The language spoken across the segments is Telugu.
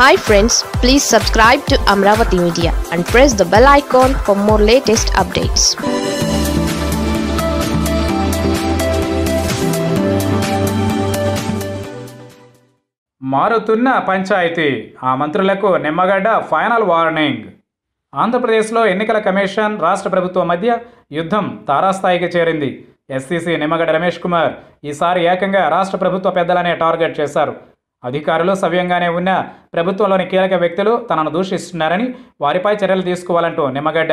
hi friends please subscribe to Amaravati media and press the bell icon for more latest updates మారుతున్న పంచాయతీ ఆ మంత్రులకు నిమ్మగడ్డ ఫైనల్ వార్నింగ్ ఆంధ్రప్రదేశ్లో ఎన్నికల కమిషన్ రాష్ట్ర ప్రభుత్వం మధ్య యుద్ధం తారాస్థాయికి చేరింది ఎస్సీసీ నిమ్మగడ్డ రమేష్ కుమార్ ఈసారి ఏకంగా రాష్ట్ర ప్రభుత్వ పెద్దలనే టార్గెట్ చేశారు అధికారులు సవ్యంగానే ఉన్న ప్రభుత్వంలోని కీలక వ్యక్తులు తనను దూషిస్తున్నారని వారిపై చర్యలు తీసుకోవాలంటూ నిమ్మగడ్డ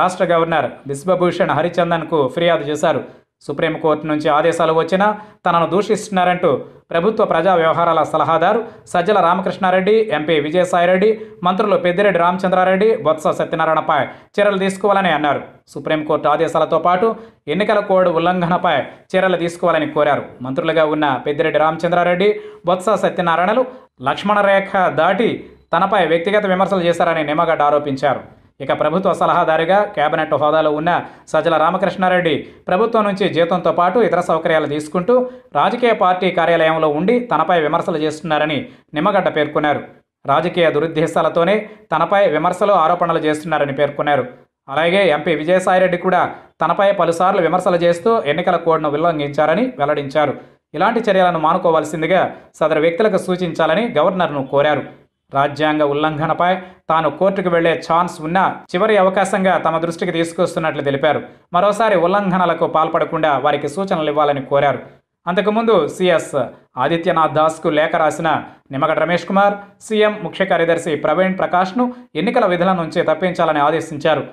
రాష్ట్ర గవర్నర్ బిశ్వభూషణ్ హరిచందన్కు ఫిర్యాదు చేశారు సుప్రీంకోర్టు నుంచి ఆదేశాలు వచ్చినా తనను దూషిస్తున్నారంటూ ప్రభుత్వ ప్రజా వ్యవహారాల సలహాదారు సజ్జల రామకృష్ణారెడ్డి ఎంపీ విజయసాయిరెడ్డి మంత్రులు పెద్దిరెడ్డి రామచంద్రారెడ్డి బొత్స సత్యనారాయణపై చర్యలు తీసుకోవాలని అన్నారు సుప్రీంకోర్టు ఆదేశాలతో పాటు ఎన్నికల కోడ్ ఉల్లంఘనపై చర్యలు తీసుకోవాలని కోరారు మంత్రులుగా ఉన్న పెద్దిరెడ్డి రామచంద్రారెడ్డి బొత్స సత్యనారాయణలు లక్ష్మణరేఖ దాటి తనపై వ్యక్తిగత విమర్శలు చేశారని నిమ్మగడ్డ ఆరోపించారు ఇక ప్రభుత్వ సలహాదారుగా కేబినెట్ హోదాలో ఉన్న సజ్జల రామకృష్ణారెడ్డి ప్రభుత్వం నుంచి జీతంతో పాటు ఇతర సౌకర్యాలు తీసుకుంటూ రాజకీయ పార్టీ కార్యాలయంలో ఉండి తనపై విమర్శలు చేస్తున్నారని నిమ్మగడ్డ పేర్కొన్నారు రాజకీయ దురుద్దేశాలతోనే తనపై విమర్శలు ఆరోపణలు చేస్తున్నారని పేర్కొన్నారు అలాగే ఎంపీ విజయసాయిరెడ్డి కూడా తనపై పలుసార్లు విమర్శలు చేస్తూ ఎన్నికల కోడ్ను ఉల్లంఘించారని వెల్లడించారు ఇలాంటి చర్యలను మానుకోవాల్సిందిగా సదరు వ్యక్తులకు సూచించాలని గవర్నర్ను కోరారు రాజ్యాంగ ఉల్లంఘనపై తాను కోర్టుకు వెళ్లే ఛాన్స్ ఉన్న చివరి అవకాశంగా తమ దృష్టికి తీసుకొస్తున్నట్లు తెలిపారు మరోసారి ఉల్లంఘనలకు పాల్పడకుండా వారికి సూచనలు ఇవ్వాలని కోరారు అంతకుముందు సిఎస్ ఆదిత్యనాథ్ దాస్కు లేఖ రాసిన నిమ్మగడ్డ రమేష్ కుమార్ సీఎం ముఖ్య కార్యదర్శి ప్రవీణ్ ప్రకాష్ను ఎన్నికల విధుల నుంచి తప్పించాలని ఆదేశించారు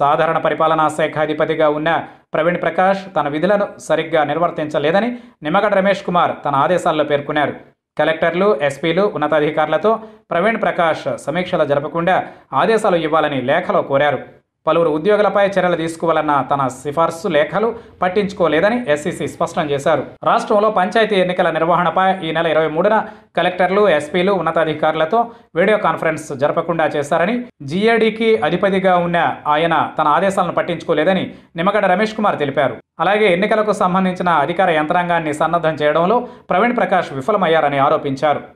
సాధారణ పరిపాలనా శాఖ అధిపతిగా ఉన్న ప్రవీణ్ ప్రకాష్ తన విధులను సరిగ్గా నిర్వర్తించలేదని నిమ్మగడ్డ రమేష్ కుమార్ తన ఆదేశాల్లో పేర్కొన్నారు కలెక్టర్లు ఎస్పీలు ఉన్నతాధికారులతో ప్రవీణ్ ప్రకాష్ సమీక్షలు జరపకుండా ఆదేశాలు ఇవ్వాలని లేఖలో కోరారు పలువురు ఉద్యోగులపై చర్యలు తీసుకోవాలన్న తన సిఫార్సు లేఖలు పట్టించుకోలేదని ఎస్సీసీ స్పష్టం చేశారు రాష్ట్రంలో పంచాయతీ ఎన్నికల నిర్వహణపై ఈ నెల ఇరవై మూడున కలెక్టర్లు ఎస్పీలు ఉన్నతాధికారులతో వీడియో కాన్ఫరెన్స్ జరపకుండా చేశారని జీఏడీకి అధిపతిగా ఉన్న ఆయన తన ఆదేశాలను పట్టించుకోలేదని నిమ్మగడ్డ రమేష్ కుమార్ తెలిపారు అలాగే ఎన్నికలకు సంబంధించిన అధికార యంత్రాంగాన్ని సన్నద్ధం చేయడంలో ప్రవీణ్ ప్రకాష్ విఫలమయ్యారని ఆరోపించారు